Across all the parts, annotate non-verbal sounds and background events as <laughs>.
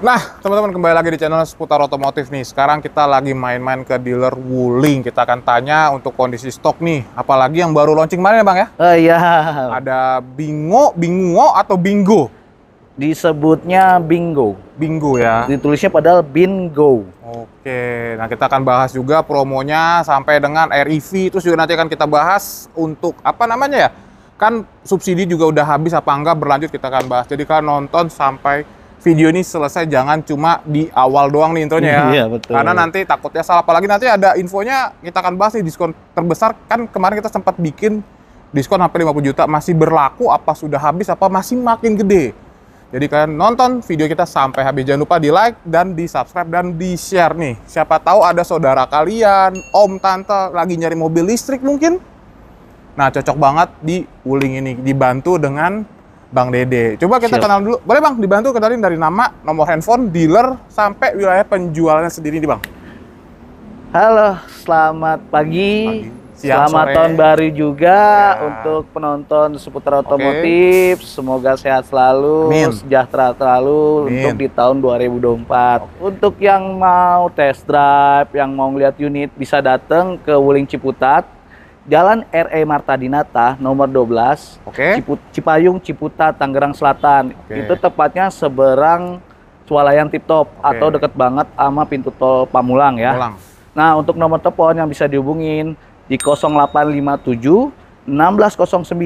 Nah, teman-teman kembali lagi di channel seputar otomotif nih. Sekarang kita lagi main-main ke dealer Wuling. Kita akan tanya untuk kondisi stok nih, apalagi yang baru launching kemarin ya, Bang ya? Oh iya. Ada Bingo, bingo atau Bingo? Disebutnya Bingo. Bingo ya. Ditulisnya padahal Bingo. Oke. Nah, kita akan bahas juga promonya sampai dengan RIV e terus juga nanti akan kita bahas untuk apa namanya ya? Kan subsidi juga udah habis apa enggak berlanjut kita akan bahas. Jadi kalian nonton sampai video ini selesai jangan cuma di awal doang nih intronya ya. <laughs> Iya, betul. Karena nanti takutnya salah apalagi nanti ada infonya kita akan bahas nih diskon terbesar kan kemarin kita sempat bikin diskon hampir 50 juta masih berlaku apa sudah habis apa masih makin gede. Jadi kalian nonton video kita sampai habis jangan lupa di like dan di subscribe dan di share nih. Siapa tahu ada saudara kalian, om, tante lagi nyari mobil listrik mungkin. Nah cocok banget di Wuling ini dibantu dengan Bang Dede. Coba kita Siap. kenal dulu. Boleh Bang dibantu kenalin dari nama, nomor handphone, dealer sampai wilayah penjualannya sendiri nih Bang. Halo, selamat pagi. pagi. Siap, selamat sore. tahun baru juga ya. untuk penonton seputar otomotif. Okay. Semoga sehat selalu, Amin. sejahtera selalu Amin. untuk di tahun 2024. Okay. Untuk yang mau test drive, yang mau lihat unit bisa datang ke Wuling Ciputat Jalan RE Marta Dinata nomor 12, okay. Ciput, Cipayung, Ciputa, Tangerang Selatan. Okay. Itu tepatnya seberang Swalayan Tip Top okay. atau deket banget sama pintu tol Pamulang ya. Pamulang. Nah, untuk nomor telepon yang bisa dihubungin di 0857 1609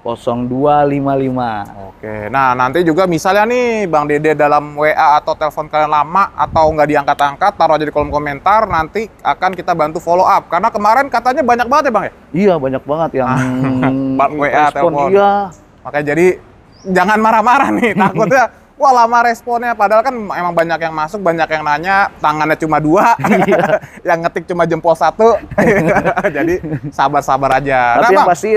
0255. Oke. Nah, nanti juga misalnya nih Bang Dede dalam WA atau telepon kalian lama atau nggak diangkat-angkat, taruh aja di kolom komentar, nanti akan kita bantu follow up. Karena kemarin katanya banyak banget ya, Bang ya? Iya, banyak banget yang ah, <laughs> WA telepon. Iya. Makanya jadi jangan marah-marah nih, <laughs> takutnya wah lama responnya padahal kan emang banyak yang masuk banyak yang nanya tangannya cuma dua iya. <laughs> yang ngetik cuma jempol satu <laughs> <laughs> jadi sabar-sabar aja nah, tapi nah, yang pasti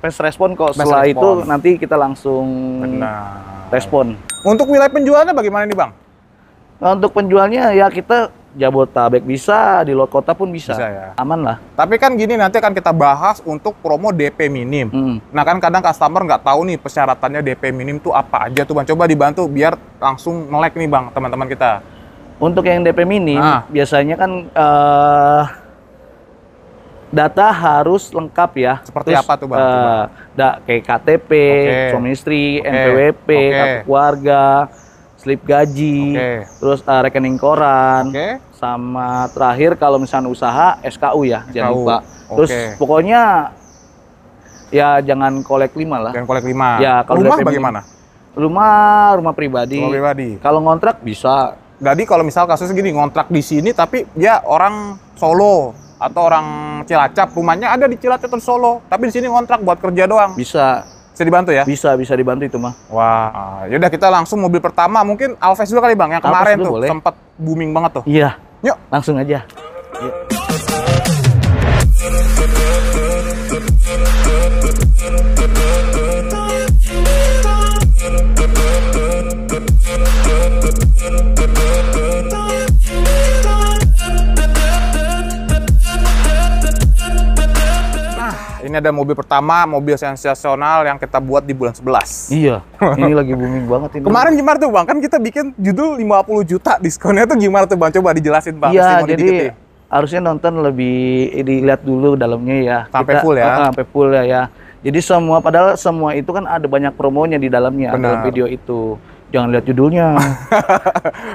fast respon kok setelah respon. itu nanti kita langsung Benar. respon untuk wilayah penjualnya bagaimana nih bang untuk penjualnya ya kita Jabodetabek bisa, di luar kota pun bisa. bisa ya. Aman lah. Tapi kan gini nanti akan kita bahas untuk promo DP minim. Hmm. Nah kan kadang customer nggak tahu nih persyaratannya DP minim tuh apa aja tuh bang. Coba dibantu biar langsung melek nih bang teman-teman kita. Untuk yang DP minim nah. biasanya kan uh, data harus lengkap ya. Seperti Terus, apa tuh bang? Uh, da, kayak KTP, okay. suami istri, okay. NPWP, okay. kartu keluarga slip gaji, okay. terus uh, rekening koran, okay. sama terakhir kalau misalnya usaha SKU ya, SKU. jangan lupa. Okay. Terus pokoknya ya jangan kolek lima lah. Jangan kolek lima. Ya kalau rumah bagaimana? Rumah rumah pribadi. Rumah pribadi. Kalau ngontrak bisa. Jadi kalau misal kasus gini ngontrak di sini tapi ya orang Solo atau orang Cilacap rumahnya ada di Cilacap atau Solo tapi di sini ngontrak buat kerja doang. Bisa bisa dibantu ya? Bisa, bisa dibantu itu mah. Wah, yaudah kita langsung mobil pertama mungkin Alves dulu kali bang, yang kemarin tuh sempat booming banget tuh. Iya. Yuk, langsung aja. Yuk. Ini ada mobil pertama, mobil sensasional yang kita buat di bulan 11. Iya, <laughs> ini lagi booming banget ini. Kemarin gimana tuh Bang? Kan kita bikin judul 50 juta diskonnya tuh gimana tuh Bang? Coba dijelasin Bang. Iya, jadi harusnya nonton lebih eh, dilihat dulu dalamnya ya. Sampai kita, full ya. Uh, sampai full ya ya. Jadi semua padahal semua itu kan ada banyak promonya di dalamnya Benar. dalam video itu. Jangan lihat judulnya. <laughs>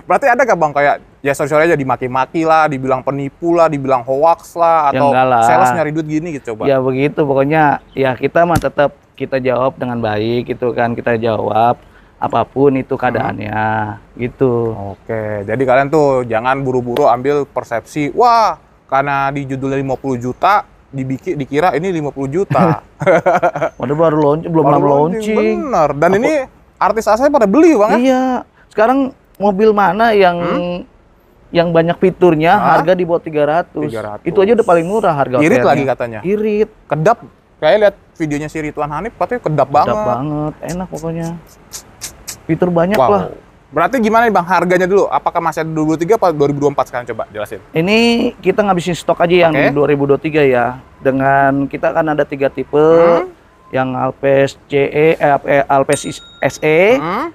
Berarti ada gak bang kayak ya sorry sorry aja dimaki-maki lah, dibilang penipu lah, dibilang hoax lah, ya, atau ya lah. sales nyari duit gini gitu coba? Ya begitu, pokoknya ya kita mah tetap kita jawab dengan baik gitu kan, kita jawab apapun itu hmm. keadaannya hmm. gitu. Oke, jadi kalian tuh jangan buru-buru ambil persepsi, wah karena di judulnya 50 juta, dibikin dikira ini 50 juta. <laughs> Waduh baru launch belum baru launching. launching. Bener. Dan Apa? ini artis asalnya pada beli bang ya? iya sekarang mobil mana yang hmm? yang banyak fiturnya Hah? harga di bawah 300. 300. Itu aja udah paling murah harga Irit lagi katanya. Irit. Kedap. Kayak lihat videonya si Ridwan Hanif katanya kedap, kedap banget. Kedap banget. Enak pokoknya. Fitur banyak wow. lah. Berarti gimana nih Bang harganya dulu? Apakah masih ada 2023 atau 2024 sekarang coba jelasin. Ini kita ngabisin stok aja yang okay. 2023 ya. Dengan kita kan ada tiga tipe. Hmm? yang Alpes CE eh, eh, Alpes SE e, hmm?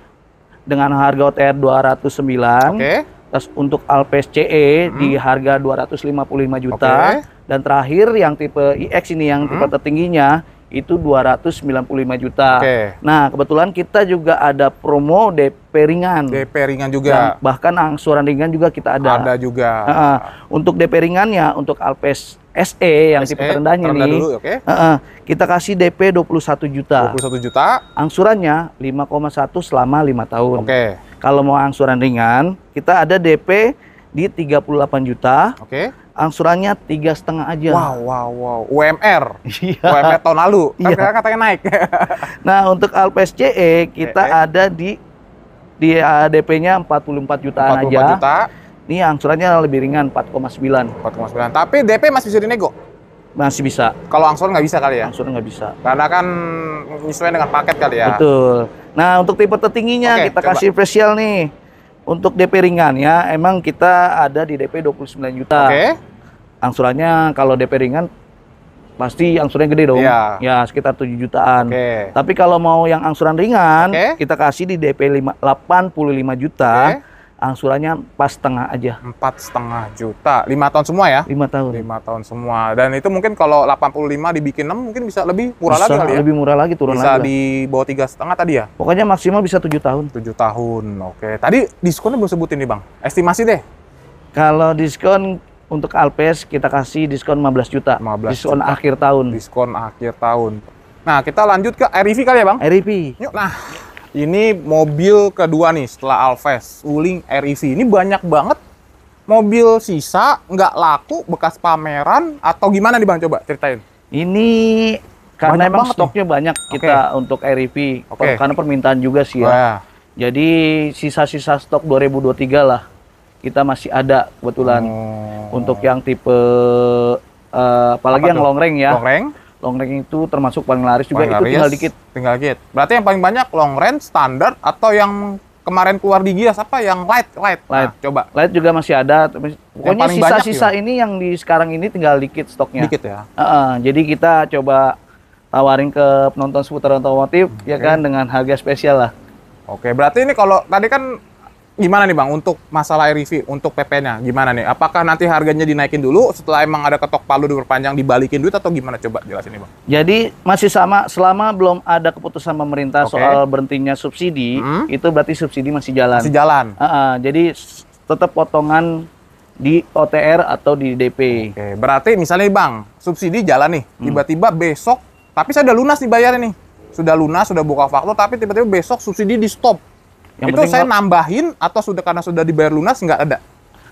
dengan harga OTR 209. Okay. Terus untuk Alpes CE hmm? di harga 255 juta okay. dan terakhir yang tipe IX e ini yang hmm? tipe tertingginya itu 295 juta. Okay. Nah, kebetulan kita juga ada promo DP ringan. DP ringan juga. Dan bahkan angsuran ringan juga kita ada. Ada juga. Uh, untuk DP ringannya untuk Alpes SE yang SE, tipe terendahnya terendah nih. Dulu, okay. uh -uh. Kita kasih DP 21 juta. 21 juta. Angsurannya 5,1 selama 5 tahun. Oke. Okay. Kalau mau angsuran ringan, kita ada DP di 38 juta. Oke. Okay. Angsurannya tiga setengah aja. Wow, wow, wow. UMR. Iya. UMR tahun lalu. Kan iya. katanya naik. <laughs> nah, untuk Alpes CE kita e -E. ada di di eh, DP-nya 44 jutaan 44 aja. juta ini angsurannya lebih ringan 4,9. 4,9. Tapi DP masih bisa dinego? Masih bisa. Kalau angsuran nggak bisa kali ya? Angsuran nggak bisa. Karena kan sesuai dengan paket kali ya? Betul. Nah, untuk tipe tertingginya Oke, kita coba. kasih spesial nih. Untuk DP ringan ya, emang kita ada di DP 29 juta. Oke. Angsurannya kalau DP ringan pasti angsurannya gede dong. Ya, ya sekitar 7 jutaan. Okay. Tapi kalau mau yang angsuran ringan, okay. kita kasih di DP 85 juta. Okay angsurannya pas setengah aja. Empat setengah juta, lima tahun semua ya? Lima tahun. Lima tahun semua. Dan itu mungkin kalau 85 dibikin 6 mungkin bisa lebih murah bisa lagi kali ya? lebih murah lagi turun bisa lagi. Bisa di bawah tiga setengah tadi ya? Pokoknya maksimal bisa tujuh tahun. Tujuh tahun, oke. Tadi diskonnya belum sebutin nih bang. Estimasi deh. Kalau diskon untuk Alpes kita kasih diskon 15 juta. 15 diskon juta. akhir tahun. Diskon akhir tahun. Nah, kita lanjut ke RIV e kali ya, Bang? RIV. E Yuk, nah. Ini mobil kedua nih setelah Alves, Wuling RIV. E Ini banyak banget mobil sisa, nggak laku, bekas pameran, atau gimana nih Bang? Coba ceritain. Ini karena banyak emang stoknya nih. banyak kita okay. untuk RIV. E okay. Karena permintaan juga sih ya. Oh, ya. Jadi sisa-sisa stok 2023 lah. Kita masih ada kebetulan. Hmm. Untuk yang tipe, uh, apalagi Apa yang long range ya. Long range long range itu termasuk paling laris paling ya? laris, itu tinggal dikit tinggal dikit berarti yang paling banyak long range standar atau yang kemarin keluar di Gias apa yang light light, nah, light. Nah, coba light juga masih ada pokoknya sisa-sisa ini yang di sekarang ini tinggal dikit stoknya dikit ya uh -uh. jadi kita coba tawarin ke penonton seputar otomotif okay. ya kan dengan harga spesial lah oke okay, berarti ini kalau tadi kan gimana nih bang untuk masalah review untuk PP-nya gimana nih apakah nanti harganya dinaikin dulu setelah emang ada ketok palu diperpanjang dibalikin duit atau gimana coba jelasin nih bang jadi masih sama selama belum ada keputusan pemerintah okay. soal berhentinya subsidi hmm? itu berarti subsidi masih jalan masih jalan uh -uh, jadi tetap potongan di OTR atau di DP. Oke, okay. berarti misalnya bang, subsidi jalan nih, hmm. tiba-tiba hmm. besok, tapi saya udah lunas dibayar nih, sudah lunas, sudah buka faktor tapi tiba-tiba besok subsidi di stop yang itu saya nambahin atau sudah karena sudah dibayar lunas nggak ada?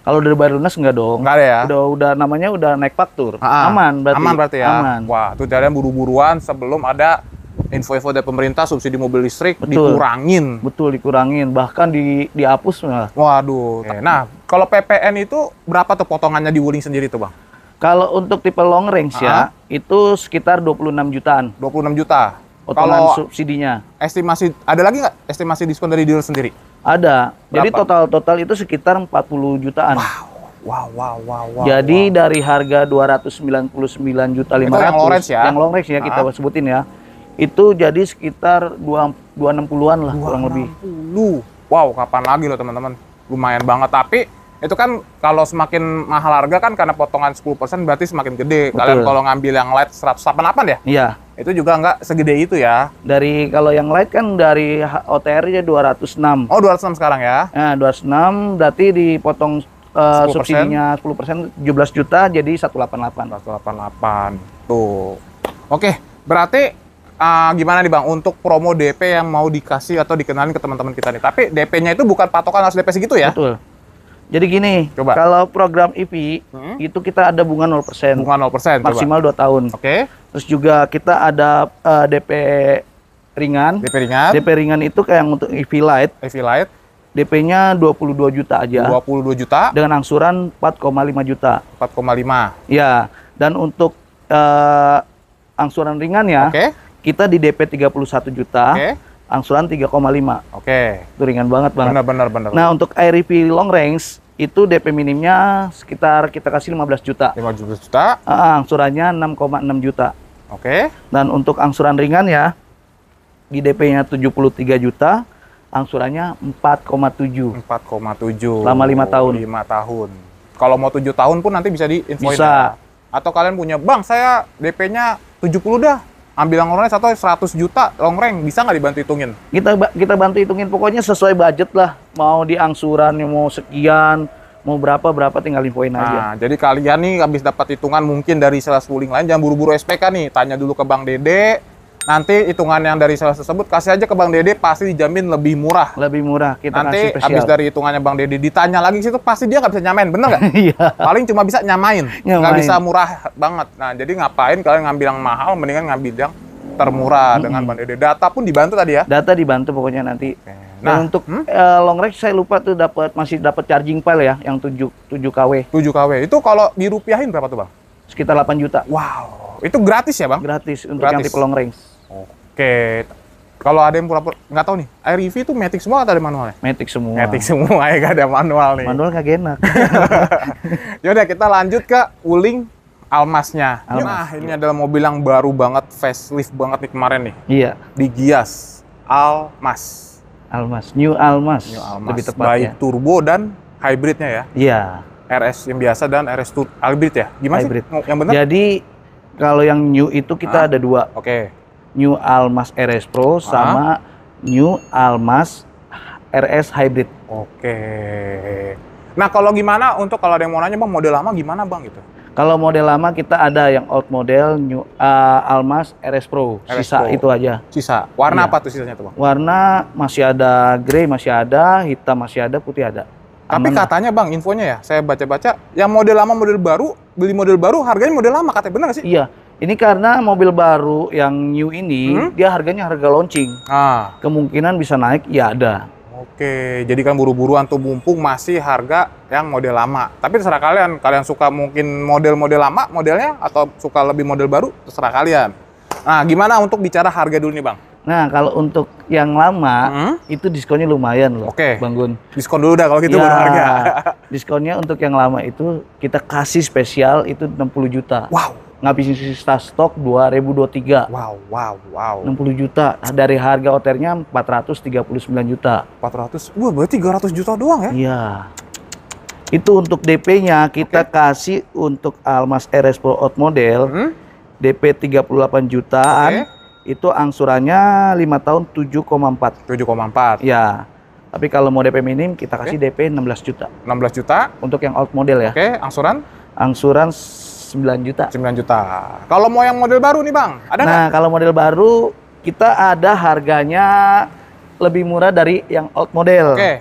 Kalau udah dibayar lunas nggak dong. Nggak ada ya. Udah udah namanya udah naik faktur. Ha-ha. Aman berarti. Aman berarti ya. Aman. Wah, itu jadi buru-buruan sebelum ada info-info dari pemerintah subsidi mobil listrik Betul. dikurangin. Betul, dikurangin. Bahkan di dihapus malah. Waduh. Okay. Iya. Nah, kalau PPN itu berapa tuh potongannya di Wuling sendiri tuh, Bang? Kalau untuk tipe long range ha -ha. ya, itu sekitar 26 jutaan. 26 juta potongan Kalau subsidinya. Estimasi ada lagi nggak estimasi diskon dari dealer sendiri? Ada. Berapa? Jadi total total itu sekitar 40 jutaan. Wow. Wow, wow, wow, wow. Jadi wow. dari harga 299 juta 500 yang long range ya. Yang long range ya kita ah. sebutin ya. Itu jadi sekitar 2 260-an lah 260. kurang lebih. Wow, kapan lagi loh teman-teman. Lumayan banget tapi itu kan kalau semakin mahal harga kan karena potongan 10% berarti semakin gede. Betul. Kalian kalau ngambil yang light 188 ya? Iya. Itu juga nggak segede itu ya. Dari kalau yang light kan dari OTR nya 206. Oh, 206 sekarang ya. ya nah, 206 berarti dipotong eh, uh, 10%. subsidinya 10% 17 juta jadi 188. 188. Tuh. Oke, berarti uh, gimana nih Bang untuk promo DP yang mau dikasih atau dikenalin ke teman-teman kita nih. Tapi DP-nya itu bukan patokan harus DP segitu ya. Betul jadi gini, Coba. kalau program IP e hmm? itu kita ada bunga 0%. Bunga 0%. Maksimal Coba. 2 tahun. Oke. Okay. Terus juga kita ada uh, eh, DP ringan. DP ringan. DP ringan itu kayak yang untuk EV light. EV light. DP-nya 22 juta aja. 22 juta. Dengan angsuran 4,5 juta. 4,5. Ya. Dan untuk uh, angsuran ringannya, okay. kita di DP 31 juta. Okay angsuran 3,5. Oke. Okay. Itu ringan banget banget. Benar benar benar. Nah, untuk IRP long range itu DP minimnya sekitar kita kasih 15 juta. 15 juta? Uh, angsurannya 6,6 juta. Oke. Okay. Dan untuk angsuran ringan ya di DP-nya 73 juta, angsurannya 4,7. 4,7. Selama 5 tahun. 5 tahun. Kalau mau 7 tahun pun nanti bisa diinvoice. Bisa. Ya? Atau kalian punya, "Bang, saya DP-nya 70 dah." ambil long range atau 100 juta long range bisa nggak dibantu hitungin? Kita kita bantu hitungin pokoknya sesuai budget lah mau di angsuran mau sekian mau berapa berapa tinggal infoin nah, aja. Nah, jadi kalian nih habis dapat hitungan mungkin dari sales pooling lain jangan buru-buru SPK nih, tanya dulu ke Bang Dede, nanti hitungan yang dari sales tersebut kasih aja ke Bang Dede pasti dijamin lebih murah. Lebih murah kita nanti habis dari hitungannya Bang Dede ditanya lagi situ pasti dia nggak bisa nyamain, bener nggak? <laughs> Iya. Paling cuma bisa nyamain, nggak bisa murah banget. Nah jadi ngapain kalian ngambil yang mahal mendingan ngambil yang termurah -hmm. dengan Bang Dede. Data pun dibantu tadi ya? Data dibantu pokoknya nanti. Okay. Nah, Dan untuk hmm? uh, long range saya lupa tuh dapat masih dapat charging pile ya yang 7 7 kW. 7 kW. Itu kalau dirupiahin berapa tuh, Bang? Sekitar 8 juta. Wow. Itu gratis ya, Bang? Gratis untuk gratis. yang tipe long range. Oke. Kalau ada yang pura-pura nggak tahu nih, Air EV itu matic semua atau ada manualnya? Matic semua. Matic semua <laughs> ya gak ada manual nih. Manual nggak enak. <laughs> Yaudah kita lanjut ke Wuling Almasnya. Almas. Nah, ini adalah mobil yang baru banget, facelift banget nih kemarin nih. Iya. Di Gias Almas. Almas, New Almas. New Almas. Lebih tepatnya. Baik turbo dan hybridnya ya. Iya. RS yang biasa dan RS turbo. hybrid ya. Gimana hybrid. sih? Yang benar? Jadi kalau yang new itu kita ah, ada dua. Oke. Okay. New Almas RS Pro ah. sama New Almas RS Hybrid. Oke. Nah kalau gimana untuk kalau ada yang mau nanya bang model lama gimana bang gitu? Kalau model lama kita ada yang old model, new uh, Almas, RS Pro, RS sisa Pro. itu aja. Sisa. Warna iya. apa tuh sisanya tuh bang? Warna masih ada grey masih ada, hitam masih ada, putih ada. Tapi Aman katanya bang, infonya ya, saya baca-baca, yang model lama model baru, beli model baru harganya model lama katanya benar gak sih? Iya, ini karena mobil baru yang new ini hmm? dia harganya harga launching. Ah. Kemungkinan bisa naik ya ada. Oke, jadi kan buru buru tuh mumpung masih harga yang model lama. Tapi terserah kalian, kalian suka mungkin model-model lama modelnya atau suka lebih model baru, terserah kalian. Nah, gimana untuk bicara harga dulu nih Bang? Nah, kalau untuk yang lama, hmm? itu diskonnya lumayan loh Oke. Bang Gun. Diskon dulu dah kalau gitu ya, harga. diskonnya untuk yang lama itu kita kasih spesial itu 60 juta. Wow ngabisin sisa stok 2023. Wow, wow, wow. 60 juta. Nah, dari harga OTR-nya 439 juta. 400? Wah, berarti 300 juta doang ya? Iya. Itu untuk DP-nya kita okay. kasih untuk Almas RS Pro Out model. Hmm? DP 38 jutaan. Okay. Itu angsurannya 5 tahun 7,4. 7,4. Ya. Tapi kalau mau DP minim, kita kasih okay. DP 16 juta. 16 juta? Untuk yang old model ya. Oke, okay. angsuran? Angsuran 9 juta. 9 juta. Kalau mau yang model baru nih, Bang, ada Nah, gak? kalau model baru kita ada harganya lebih murah dari yang old model. Oke. Okay.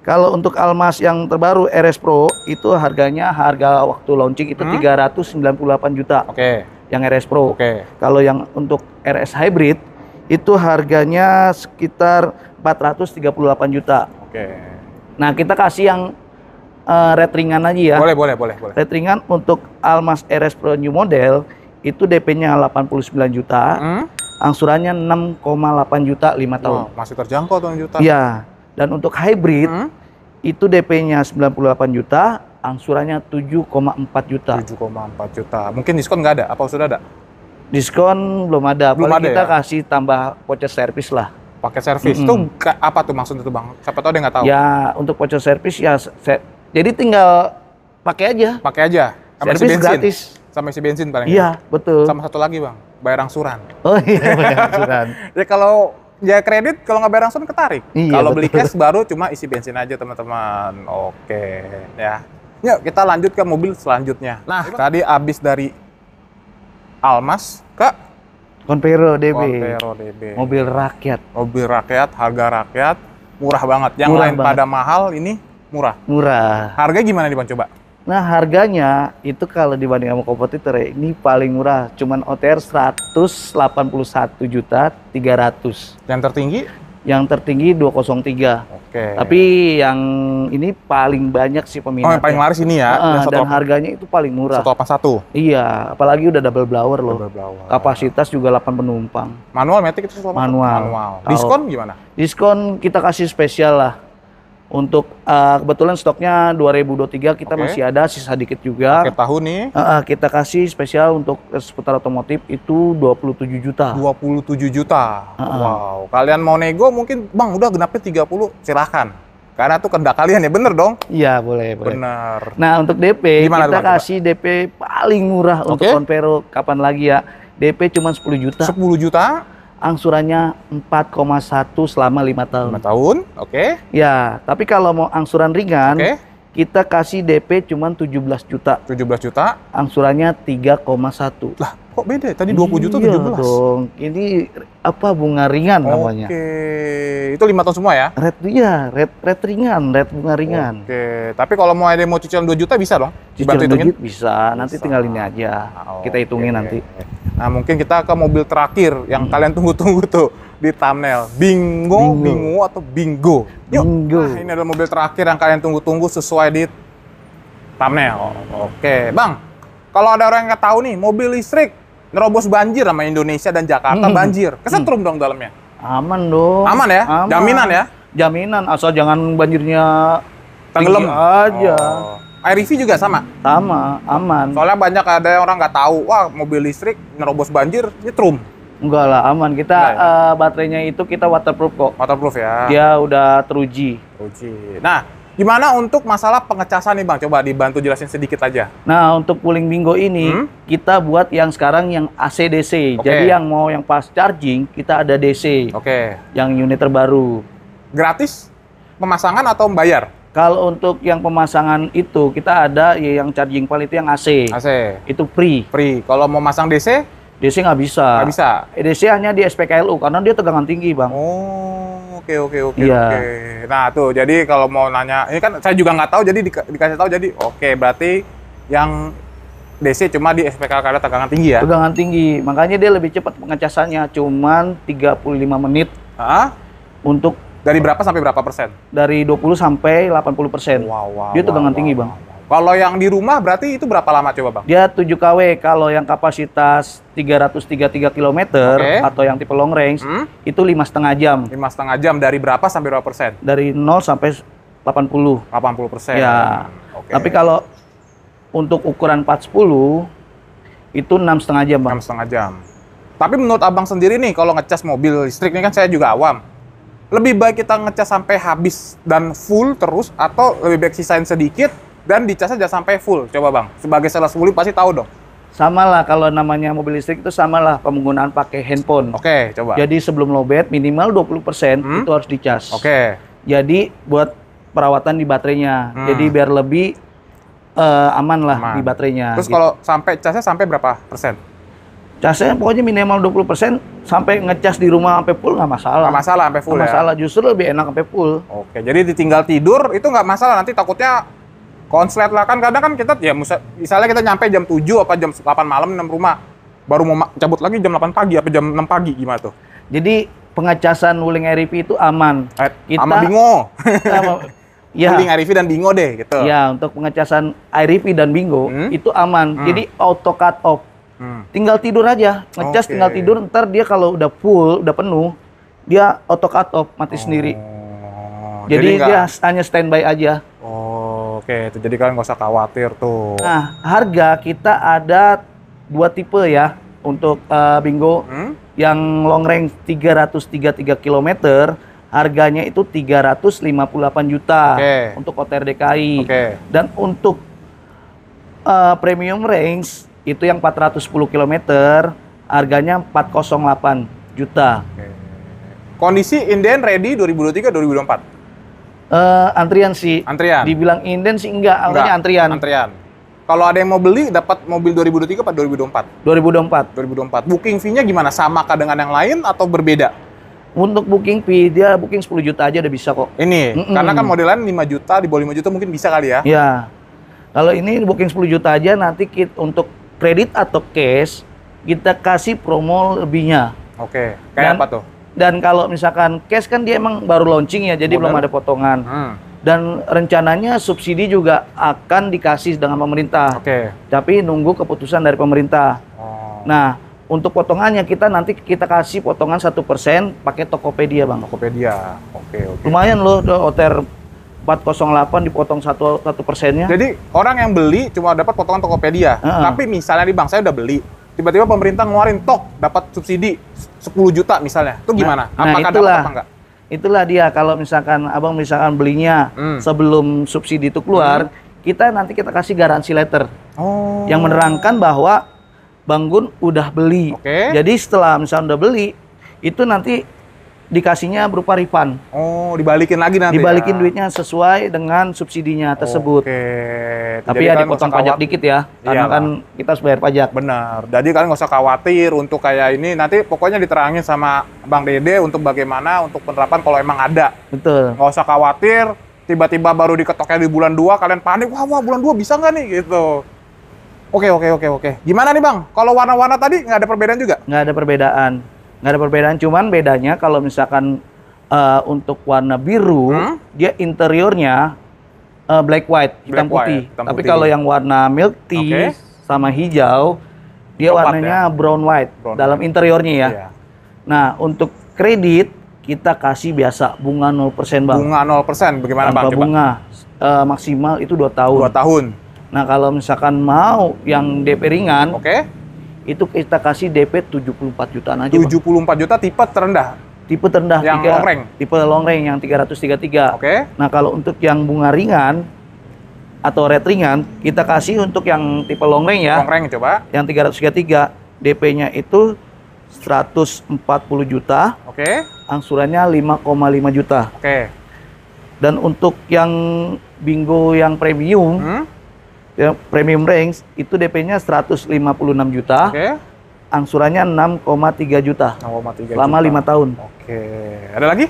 Kalau untuk Almas yang terbaru RS Pro itu harganya harga waktu launching itu hmm? 398 juta. Oke. Okay. Yang RS Pro. Oke. Okay. Kalau yang untuk RS Hybrid itu harganya sekitar 438 juta. Oke. Okay. Nah, kita kasih yang uh, red ringan aja ya. Boleh, boleh, boleh, boleh. Red ringan untuk Almas RS Pro New Model itu DP-nya 89 juta. Hmm? Angsurannya 6,8 juta 5 tahun. Wow, masih terjangkau tuh juta. Iya. Dan untuk hybrid hmm? itu DP-nya 98 juta, angsurannya 7,4 juta. 7,4 juta. Mungkin diskon nggak ada? Apa sudah ada? Diskon belum ada. Belum ada kita ya? kasih tambah voucher servis lah paket servis mm -hmm. tuh apa tuh maksudnya tuh bang? Siapa tahu dia nggak tahu. Ya untuk voucher servis ya jadi tinggal pakai aja. Pakai aja. Sama Servis si bensin. gratis. Sama isi bensin paling. Iya, betul. Sama satu lagi, Bang. Bayar angsuran. Oh iya, bayar angsuran. Jadi <laughs> ya, kalau ya kredit kalau nggak bayar angsuran ketarik. Iya, kalau beli cash baru cuma isi bensin aja teman-teman. Oke, ya. Yuk kita lanjut ke mobil selanjutnya. Nah, Ayo, tadi abis dari Almas ke Convero DB. Convero DB. Mobil rakyat. Mobil rakyat, harga rakyat, murah banget. Yang murah lain banget. pada mahal, ini Murah. Murah. Harga gimana nih Bang coba? Nah harganya itu kalau dibanding sama kompetitor ya, ini paling murah. Cuman OTR 181 juta 300. Yang tertinggi? Yang tertinggi 203. Oke. Tapi yang ini paling banyak sih peminat. Oh yang paling laris ini ya? Uh, dan, dan harganya itu paling murah. Satu apa satu? Iya, apalagi udah double blower loh. Double blower. Kapasitas juga 8 penumpang. Manual, metik itu manual. Manual. Manual. Diskon gimana? Diskon kita kasih spesial lah untuk uh, kebetulan stoknya 2023 kita okay. masih ada sisa dikit juga. Oke, tahu nih. Uh, kita kasih spesial untuk seputar otomotif itu 27 juta. 27 juta. Uh, uh. Wow. Kalian mau nego mungkin Bang udah genapnya 30 silahkan. Karena itu kendak kalian ya bener dong. Iya boleh boleh. Bener. Nah untuk DP Gimana kita tuh, kasih DP paling murah okay. untuk Konvero kapan lagi ya. DP cuma 10 juta. 10 juta? angsurannya 4,1 selama lima tahun. Lima tahun, oke. Okay. Ya, tapi kalau mau angsuran ringan, okay. kita kasih DP cuma 17 juta. 17 juta? Angsurannya 3,1. Lah, Kok beda? Ya? Tadi 20 iya juta 17. dong. Ini apa bunga ringan okay. namanya. Oke. Itu lima tahun semua ya? Red iya, red red ringan, red bunga ringan. Oke. Okay. Tapi kalau mau ada mau cicilan 2 juta bisa dong? Cicilan 2 juta bisa. Nanti tinggal ini aja. Oh, kita hitungin okay. nanti. Nah, mungkin kita ke mobil terakhir yang hmm. kalian tunggu-tunggu tuh di thumbnail. Bingo, bingo, atau bingo. Yuk. Bingo. Nah, ini adalah mobil terakhir yang kalian tunggu-tunggu sesuai di thumbnail. Oke, okay. Bang. Kalau ada orang yang nggak tahu nih, mobil listrik nerobos banjir sama Indonesia dan Jakarta hmm. banjir. Hmm. Kesetrum hmm. dong dalamnya. Aman dong. Aman ya? Aman. Jaminan ya? Jaminan asal jangan banjirnya tenggelam aja. Oh. review juga sama? Sama, aman. Soalnya banyak ada orang nggak tahu, wah mobil listrik nerobos banjir, nyetrum. Enggak lah, aman. Kita ya. uh, baterainya itu kita waterproof kok. Waterproof ya. Dia udah teruji. Teruji. Nah, Gimana untuk masalah pengecasan nih Bang? Coba dibantu jelasin sedikit aja. Nah, untuk puling Bingo ini hmm? kita buat yang sekarang yang AC-DC. Okay. Jadi yang mau yang pas charging, kita ada DC. Oke. Okay. Yang unit terbaru. Gratis pemasangan atau membayar? Kalau untuk yang pemasangan itu kita ada ya yang charging pal itu yang AC. AC. Itu free. Free. Kalau mau masang DC? DC nggak bisa. Nggak bisa. DC hanya di SPKLU karena dia tegangan tinggi bang. Oh. Oke oke oke iya. oke. Nah tuh jadi kalau mau nanya ini kan saya juga nggak tahu jadi di, dikasih tahu jadi oke berarti yang DC cuma di SPK karena tegangan tinggi ya? Tegangan tinggi, makanya dia lebih cepat pengecasannya, cuman 35 menit. Hah? Untuk dari berapa sampai berapa persen? Dari 20 sampai 80 persen. Wow, wow, dia tegangan wow, tinggi wow. bang. Kalau yang di rumah berarti itu berapa lama coba bang? Dia 7 kW. Kalau yang kapasitas 333 km okay. atau yang tipe long range hmm? itu lima setengah jam. Lima setengah jam dari berapa sampai berapa persen? Dari 0 sampai 80. 80 persen. Ya. Okay. Tapi kalau untuk ukuran 410 itu enam setengah jam bang. Enam setengah jam. Tapi menurut abang sendiri nih kalau ngecas mobil listrik ini kan saya juga awam lebih baik kita ngecas sampai habis dan full terus atau lebih baik sisain sedikit dan dicasnya jangan sampai full. Coba bang, sebagai sales muli pasti tahu dong. Sama lah kalau namanya mobil listrik itu sama lah penggunaan pakai handphone. Oke, okay, coba. Jadi sebelum lowbat minimal 20% hmm? itu harus dicas. Oke. Okay. Jadi buat perawatan di baterainya. Hmm. Jadi biar lebih uh, aman lah aman. di baterainya. Terus gitu. kalau sampai casnya sampai berapa persen? Casnya pokoknya minimal 20 persen sampai ngecas di rumah sampai full nggak masalah. Nggak masalah sampai full gak ya? masalah, justru lebih enak sampai full. Oke, jadi ditinggal tidur itu nggak masalah nanti takutnya konslet lah kan kadang kan kita ya misalnya kita nyampe jam 7 apa jam 8 malam 6 rumah baru mau cabut lagi jam 8 pagi apa jam 6 pagi gimana tuh jadi pengecasan Wuling RIP itu aman eh, kita aman Bingo <laughs> ya. Wuling RIP dan Bingo deh gitu ya untuk pengecasan RIP dan Bingo hmm? itu aman hmm. jadi auto cut off hmm. tinggal tidur aja ngecas okay. tinggal tidur ntar dia kalau udah full udah penuh dia auto cut off mati oh. sendiri jadi, jadi dia hanya standby aja Oke, itu jadi kalian nggak usah khawatir tuh. Nah, harga kita ada dua tipe ya untuk uh, bingo. Hmm? Yang long range 333 km harganya itu 358 juta okay. untuk OTR DKI. Okay. Dan untuk uh, premium range itu yang 410 km harganya 408 juta. Okay. Kondisi inden ready 2023 2024. Uh, antrian sih. Antrian. Dibilang inden sih enggak, antrian. Antrian. Kalau ada yang mau beli dapat mobil 2023 atau 2024? 2024. 2024. Booking fee-nya gimana? Sama kah dengan yang lain atau berbeda? Untuk booking fee dia booking 10 juta aja udah bisa kok. Ini mm -mm. karena kan modelan 5 juta di bawah 5 juta mungkin bisa kali ya. Iya. Kalau ini booking 10 juta aja nanti kita untuk kredit atau cash kita kasih promo lebihnya. Oke. Kayak Dan, apa tuh? dan kalau misalkan cash kan dia emang baru launching ya jadi Modern. belum ada potongan hmm. dan rencananya subsidi juga akan dikasih dengan pemerintah okay. tapi nunggu keputusan dari pemerintah oh. nah untuk potongannya kita nanti kita kasih potongan satu persen pakai Tokopedia bang Tokopedia oke okay, okay. lumayan loh oter 408 dipotong satu satu persennya. Jadi orang yang beli cuma dapat potongan Tokopedia. Uh Tapi misalnya di bang saya udah beli, tiba-tiba pemerintah ngeluarin tok dapat subsidi 10 juta misalnya. Itu nah, gimana? Nah, Apakah nah itulah, dapat apa enggak? Itulah dia kalau misalkan abang misalkan belinya hmm. sebelum subsidi itu keluar, hmm. kita nanti kita kasih garansi letter. Oh. Yang menerangkan bahwa Bang Gun udah beli. Okay. Jadi setelah misalnya udah beli, itu nanti dikasihnya berupa refund. Oh, dibalikin lagi nanti. Dibalikin ya? duitnya sesuai dengan subsidinya tersebut. Oke. Tapi Jadi ya kan dipotong pajak dikit ya, karena Iyalah. kan kita harus bayar pajak. Benar. Jadi kalian nggak usah khawatir untuk kayak ini nanti pokoknya diterangin sama Bang Dede untuk bagaimana untuk penerapan kalau emang ada. Betul. Nggak usah khawatir tiba-tiba baru diketoknya di bulan 2 kalian panik, wah wah bulan 2 bisa nggak nih gitu. Oke, oke, oke, oke. Gimana nih Bang? Kalau warna-warna tadi nggak ada perbedaan juga? Nggak ada perbedaan nggak ada perbedaan cuman bedanya kalau misalkan uh, untuk warna biru hmm? dia interiornya uh, black white hitam black putih white, hitam tapi kalau yang warna milk tea okay. sama hijau dia Coklat warnanya ya? brown white brown dalam white. interiornya ya yeah. nah untuk kredit kita kasih biasa bunga 0% bang bunga 0% bagaimana Tanpa bang coba bunga uh, maksimal itu dua tahun dua tahun nah kalau misalkan mau yang DP ringan oke okay itu kita kasih DP 74 jutaan aja. 74 bang. juta tipe terendah. Tipe terendah yang 3, longreng. Tipe long range yang 333. Oke. Okay. Nah, kalau untuk yang bunga ringan atau red ringan, kita kasih untuk yang tipe long range ya. Longreng coba. Yang 333, DP-nya itu 140 juta. Oke. Okay. Angsurannya 5,5 juta. Oke. Okay. Dan untuk yang bingo yang premium, hmm? ya, premium range itu DP-nya 156 juta. Okay. Angsurannya 6,3 juta. 6,3 Selama lima tahun. Oke. Okay. Ada lagi?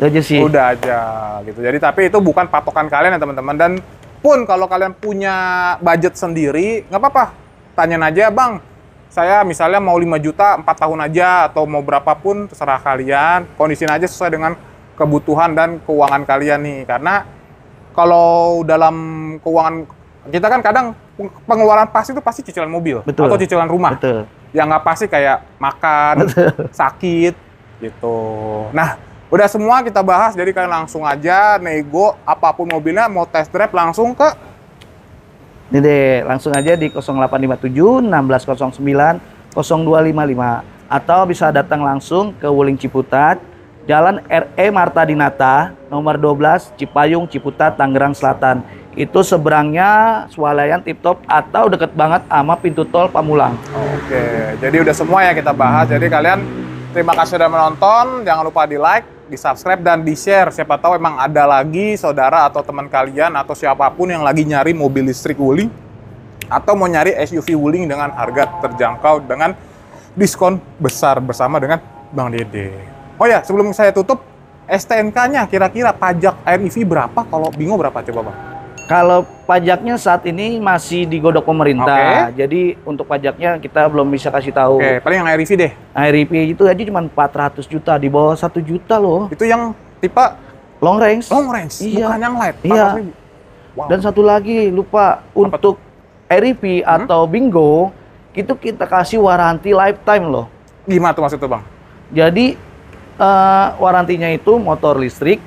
Udah aja sih. Udah aja gitu. Jadi tapi itu bukan patokan kalian ya teman-teman dan pun kalau kalian punya budget sendiri nggak apa-apa. Tanyain aja, "Bang, saya misalnya mau 5 juta 4 tahun aja atau mau berapapun terserah kalian. Kondisiin aja sesuai dengan kebutuhan dan keuangan kalian nih. Karena kalau dalam keuangan kita kan kadang pengeluaran pasti itu pasti cicilan mobil Betul. atau cicilan rumah. Betul. Yang nggak pasti kayak makan, Betul. <laughs> sakit gitu. Nah, udah semua kita bahas jadi kalian langsung aja nego apapun mobilnya mau test drive langsung ke ini deh, langsung aja di 0857 1609 0255 atau bisa datang langsung ke Wuling Ciputat, Jalan RE Marta Dinata, nomor 12, Cipayung, Ciputat, Tangerang Selatan itu seberangnya swalayan tip top atau deket banget sama pintu tol Pamulang. Oke, jadi udah semua ya kita bahas. Jadi kalian terima kasih sudah menonton. Jangan lupa di like, di subscribe dan di share. Siapa tahu emang ada lagi saudara atau teman kalian atau siapapun yang lagi nyari mobil listrik wuling atau mau nyari SUV wuling dengan harga terjangkau dengan diskon besar bersama dengan Bang Dede. Oh ya, sebelum saya tutup, STNK-nya kira-kira pajak air e berapa? Kalau bingung berapa coba Bang? Kalau pajaknya saat ini masih digodok pemerintah. Okay. Jadi untuk pajaknya kita belum bisa kasih tahu. okay. paling yang IRIP deh. IRIP itu aja cuma 400 juta, di bawah 1 juta loh. Itu yang tipe long range. Long range. Iya. Bukan yang light. Iya. Wow. Dan satu lagi lupa Apa untuk IRIP hmm? atau bingo itu kita kasih waranti lifetime loh. Gimana tuh maksudnya, Bang? Jadi uh, eh, warantinya itu motor listrik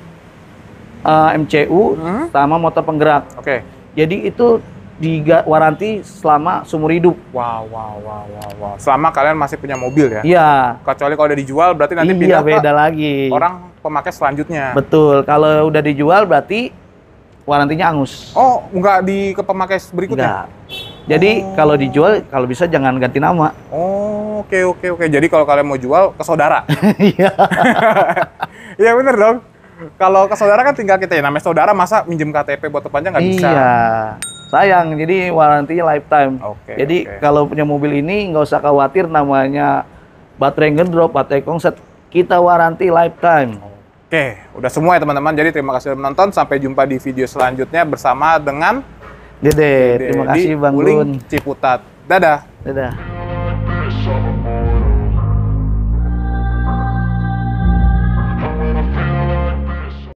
uh, eh, MCU hmm? sama motor penggerak. Oke. Okay. Jadi itu di waranti selama seumur hidup. Wow, wow, wow, wow, wow. Selama kalian masih punya mobil ya? Iya. Kecuali kalau udah dijual berarti nanti iya, pindah beda ke lagi. orang pemakai selanjutnya. Betul. Kalau udah dijual berarti warantinya angus. Oh, nggak di ke pemakai berikutnya? Enggak. Jadi oh. kalau dijual, kalau bisa jangan ganti nama. Oh, oke okay, oke okay, oke. Okay. Jadi kalau kalian mau jual ke saudara. <laughs> Iya. <laughs> Iya bener dong. Kalau ke saudara kan tinggal kita ya, namanya saudara masa minjem KTP buat terpanjang nggak bisa. Iya. Sayang, jadi warantinya lifetime. Okay, jadi okay. kalau punya mobil ini nggak usah khawatir namanya baterai ngedrop, baterai kongset, kita waranti lifetime. Oke, okay. udah semua ya teman-teman. Jadi terima kasih sudah menonton. Sampai jumpa di video selanjutnya bersama dengan Dede. Dede. Terima kasih Bang Gun. Ciputat. Dadah. Dadah.